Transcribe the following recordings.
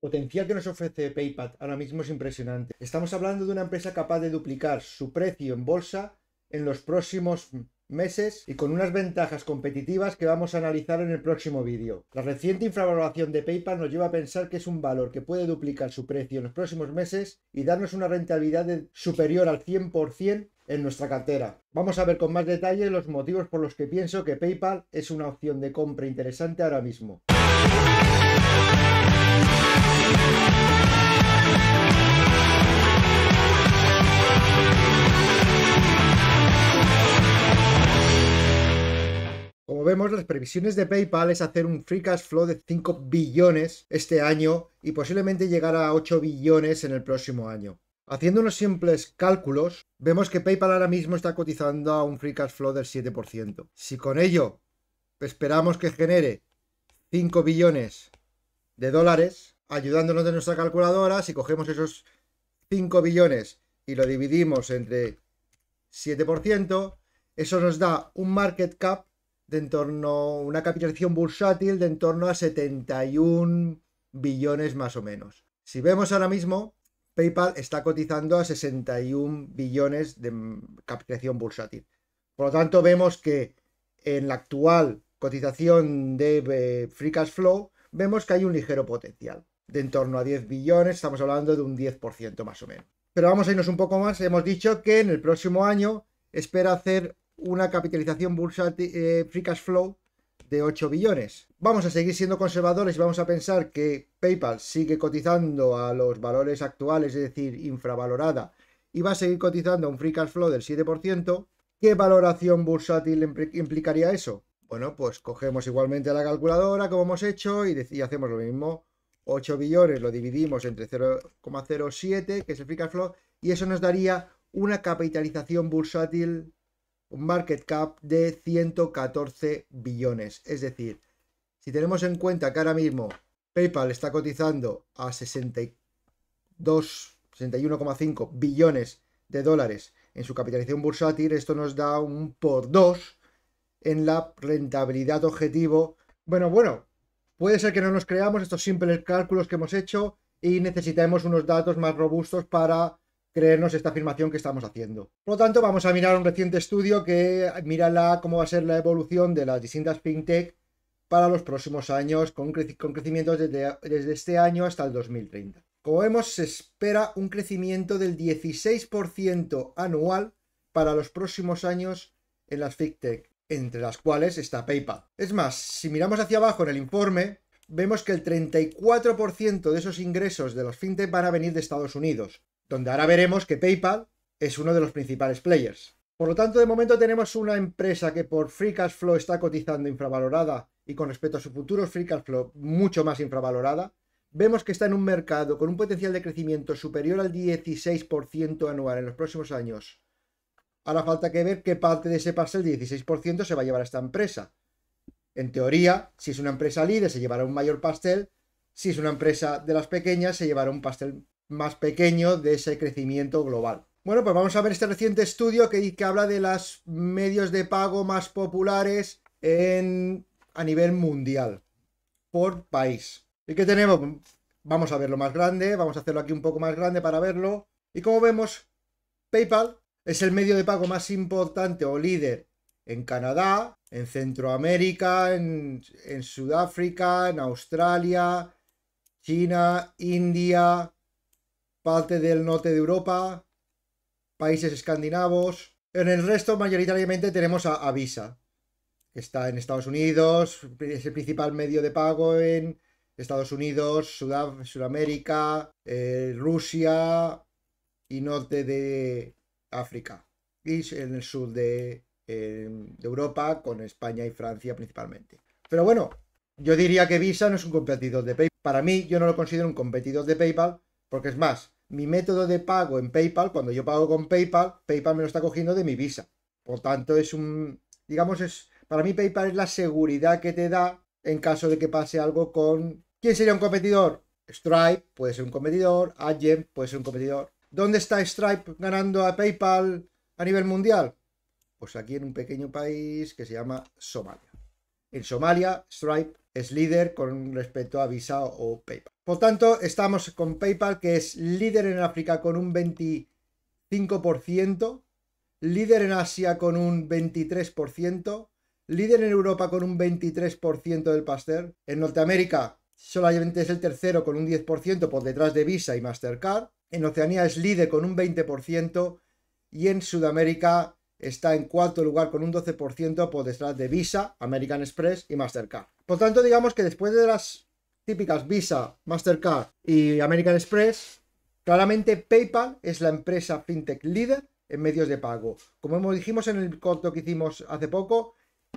potencial que nos ofrece PayPal ahora mismo es impresionante. Estamos hablando de una empresa capaz de duplicar su precio en bolsa en los próximos meses y con unas ventajas competitivas que vamos a analizar en el próximo vídeo. La reciente infravaloración de PayPal nos lleva a pensar que es un valor que puede duplicar su precio en los próximos meses y darnos una rentabilidad superior al 100% en nuestra cartera. Vamos a ver con más detalle los motivos por los que pienso que PayPal es una opción de compra interesante ahora mismo. Como vemos, las previsiones de PayPal es hacer un free cash flow de 5 billones este año y posiblemente llegar a 8 billones en el próximo año. Haciendo unos simples cálculos, vemos que PayPal ahora mismo está cotizando a un free cash flow del 7%. Si con ello esperamos que genere 5 billones de dólares, ayudándonos de nuestra calculadora, si cogemos esos 5 billones y lo dividimos entre 7%, eso nos da un market cap de entorno, una capitalización bursátil de en torno a 71 billones más o menos. Si vemos ahora mismo, PayPal está cotizando a 61 billones de capitalización bursátil. Por lo tanto, vemos que en la actual cotización de eh, Free Cash Flow, vemos que hay un ligero potencial de en torno a 10 billones, estamos hablando de un 10% más o menos. Pero vamos a irnos un poco más, hemos dicho que en el próximo año espera hacer una capitalización bursátil eh, free cash flow de 8 billones. Vamos a seguir siendo conservadores y vamos a pensar que PayPal sigue cotizando a los valores actuales, es decir, infravalorada, y va a seguir cotizando a un free cash flow del 7%. ¿Qué valoración bursátil implicaría eso? Bueno, pues cogemos igualmente la calculadora, como hemos hecho, y hacemos lo mismo. 8 billones lo dividimos entre 0,07, que es el free flow, y eso nos daría una capitalización bursátil, un market cap de 114 billones. Es decir, si tenemos en cuenta que ahora mismo PayPal está cotizando a 62, 61,5 billones de dólares en su capitalización bursátil, esto nos da un por 2 en la rentabilidad objetivo. Bueno, bueno, Puede ser que no nos creamos estos simples cálculos que hemos hecho y necesitemos unos datos más robustos para creernos esta afirmación que estamos haciendo. Por lo tanto, vamos a mirar un reciente estudio que mira cómo va a ser la evolución de las distintas fintech para los próximos años, con, crecimiento crecimientos desde, desde este año hasta el 2030. Como vemos, se espera un crecimiento del 16% anual para los próximos años en las fintech, entre las cuales está PayPal. Es más, si miramos hacia abajo en el informe, vemos que el 34% de esos ingresos de los fintech van a venir de Estados Unidos, donde ahora veremos que PayPal es uno de los principales players. Por lo tanto, de momento tenemos una empresa que por free cash flow está cotizando infravalorada y con respecto a su futuro free cash flow mucho más infravalorada. Vemos que está en un mercado con un potencial de crecimiento superior al 16% anual en los próximos años Ahora falta que ver qué parte de ese pastel, 16%, se va a llevar a esta empresa. En teoría, si es una empresa líder, se llevará un mayor pastel. Si es una empresa de las pequeñas, se llevará un pastel más pequeño de ese crecimiento global. Bueno, pues vamos a ver este reciente estudio que, que habla de los medios de pago más populares en, a nivel mundial por país. ¿Y qué tenemos? Vamos a verlo más grande, vamos a hacerlo aquí un poco más grande para verlo. Y como vemos, PayPal es el medio de pago más importante o líder en Canadá, en Centroamérica, en, Sudáfrica, en Australia, China, India, parte del norte de Europa, países escandinavos. En el resto, mayoritariamente, tenemos a, Avisa, Visa, que está en Estados Unidos, es el principal medio de pago en Estados Unidos, Sudamérica, eh, Rusia y norte de, África y en el sur em, de, Europa con España y Francia principalmente. Pero bueno, yo diría que Visa no es un competidor de PayPal. Para mí yo no lo considero un competidor de PayPal porque es más, mi método de pago en PayPal, cuando yo pago con PayPal, PayPal me lo está cogiendo de mi Visa. Por tanto, es un, digamos, es, para mí PayPal es la seguridad que te da en caso de que pase algo con... ¿Quién sería un competidor? Stripe puede ser un competidor, Adyen puede ser un competidor. ¿Dónde está Stripe ganando a PayPal a nivel mundial? Pues aquí en un pequeño país que se llama Somalia. En Somalia, Stripe es líder con respecto a Visa o PayPal. Por tanto, estamos con PayPal, que es líder en África con un 25%, líder en Asia con un 23%, líder en Europa con un 23% del pastel, en Norteamérica solamente es el tercero con un 10% por detrás de Visa y Mastercard, en Oceanía es líder con un 20% y en Sudamérica está en cuarto lugar con un 12% por detrás de Visa, American Express y Mastercard. Por tanto, digamos que después de las típicas Visa, Mastercard y American Express, claramente PayPal es la empresa fintech líder en medios de pago. Como dijimos en el corto que hicimos hace poco,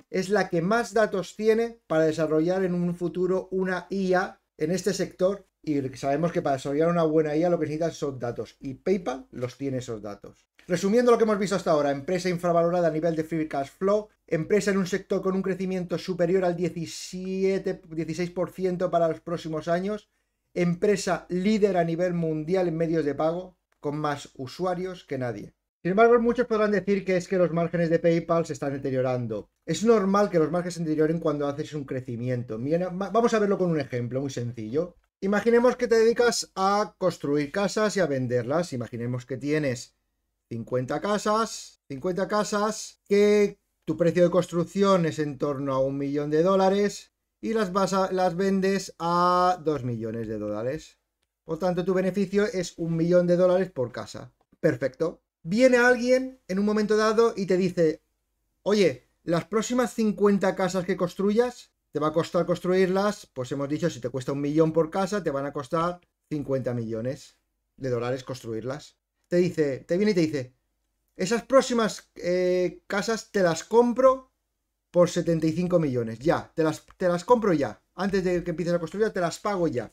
es la que más datos tiene para desarrollar en un futuro una IA en este sector y sabemos que para desarrollar una buena IA lo que necesitan son datos. Y PayPal los tiene esos datos. Resumiendo lo que hemos visto hasta ahora, empresa infravalorada a nivel de free cash flow, empresa en un sector con un crecimiento superior al 17, 16% para los próximos años, empresa líder a nivel mundial en medios de pago, con más usuarios que nadie. Sin embargo, muchos podrán decir que es que los márgenes de PayPal se están deteriorando. Es normal que los márgenes se deterioren cuando haces un crecimiento. Vamos a verlo con un ejemplo muy sencillo. Imaginemos que te dedicas a construir casas y a venderlas. Imaginemos que tienes 50 casas, 50 casas, que tu precio de construcción es en torno a un millón de dólares y las, las vendes a 2 millones de dólares. Por tanto, tu beneficio es un millón de dólares por casa. Perfecto. Viene alguien en un momento dado y te dice, oye, las próximas 50 casas que construyas, te va a costar construirlas, pues hemos dicho, si te cuesta un millón por casa, te van a costar 50 millones de dólares construirlas. Te dice, te viene y te dice, esas próximas eh, casas te las compro por 75 millones, ya, te las, te las compro ya. Antes de que empieces a construir, te las pago ya.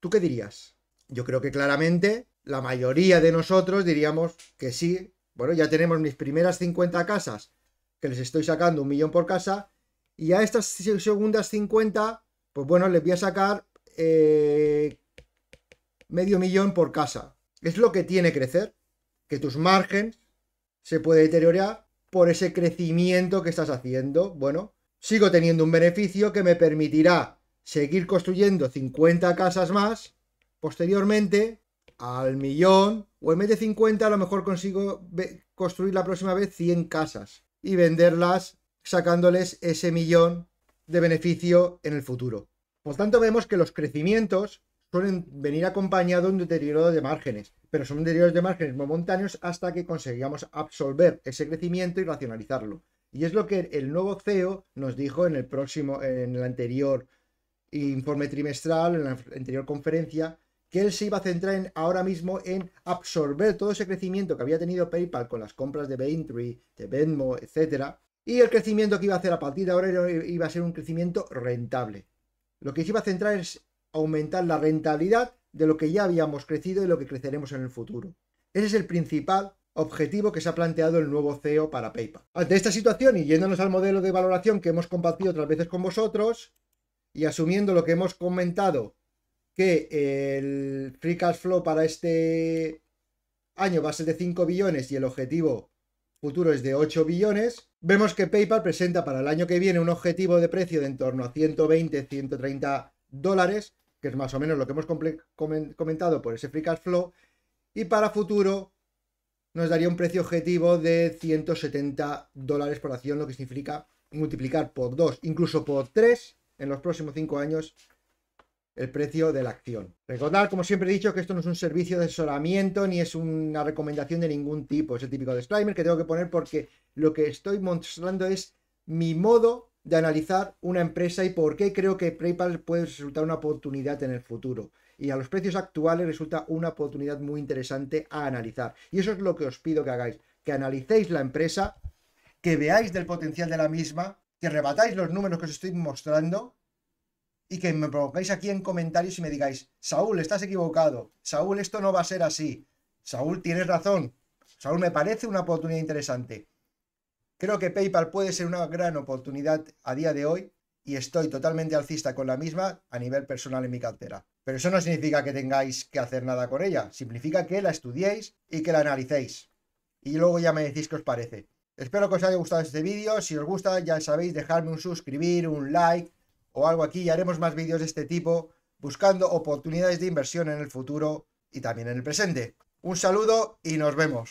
¿Tú qué dirías? Yo creo que claramente la mayoría de nosotros diríamos que sí. Bueno, ya tenemos mis primeras 50 casas, que les estoy sacando un millón por casa, y a estas segundas 50, pues bueno, les voy a sacar eh, medio millón por casa. Es lo que tiene crecer, que tus márgenes se puede deteriorar por ese crecimiento que estás haciendo. Bueno, sigo teniendo un beneficio que me permitirá seguir construyendo 50 casas más. Posteriormente, al millón o en vez de 50, a lo mejor consigo construir la próxima vez 100 casas y venderlas sacándoles ese millón de beneficio en el futuro. Por tanto, vemos que los crecimientos suelen venir acompañados de un deterioro de márgenes, pero son deterioros de márgenes momentáneos hasta que conseguíamos absorber ese crecimiento y racionalizarlo. Y es lo que el nuevo CEO nos dijo en el próximo, en el anterior informe trimestral, en la anterior conferencia, que él se iba a centrar ahora mismo en absorber todo ese crecimiento que había tenido PayPal con las compras de Baintree, de Venmo, etcétera, y el crecimiento que iba a hacer a partir de ahora iba a ser un crecimiento rentable. Lo que se iba a centrar es aumentar la rentabilidad de lo que ya habíamos crecido y lo que creceremos en el futuro. Ese es el principal objetivo que se ha planteado el nuevo CEO para PayPal. Ante esta situación y yéndonos al modelo de valoración que hemos compartido otras veces con vosotros y asumiendo lo que hemos comentado, que el free cash flow para este año va a ser de 5 billones y el objetivo futuro es de 8 billones, vemos que PayPal presenta para el año que viene un objetivo de precio de en torno a 120-130 dólares, que es más o menos lo que hemos comentado por ese free cash flow, y para futuro nos daría un precio objetivo de 170 dólares por acción, lo que significa multiplicar por 2, incluso por 3 en los próximos 5 años el precio de la acción. recordar como siempre he dicho, que esto no es un servicio de asesoramiento ni es una recomendación de ningún tipo. Es el típico disclaimer que tengo que poner porque lo que estoy mostrando es mi modo de analizar una empresa y por qué creo que PayPal puede resultar una oportunidad en el futuro. Y a los precios actuales resulta una oportunidad muy interesante a analizar. Y eso es lo que os pido que hagáis, que analicéis la empresa, que veáis del potencial de la misma, que rebatáis los números que os estoy mostrando y que me provocáis aquí en comentarios y me digáis, Saúl, estás equivocado, Saúl, esto no va a ser así, Saúl, tienes razón, Saúl, me parece una oportunidad interesante. Creo que PayPal puede ser una gran oportunidad a día de hoy y estoy totalmente alcista con la misma a nivel personal en mi cartera. Pero eso no significa que tengáis que hacer nada con ella, significa que la estudiéis y que la analicéis. Y luego ya me decís qué os parece. Espero que os haya gustado este vídeo, si os gusta ya sabéis dejarme un suscribir, un like, o algo aquí y haremos más vídeos de este tipo buscando oportunidades de inversión en el futuro y también en el presente. Un saludo y nos vemos.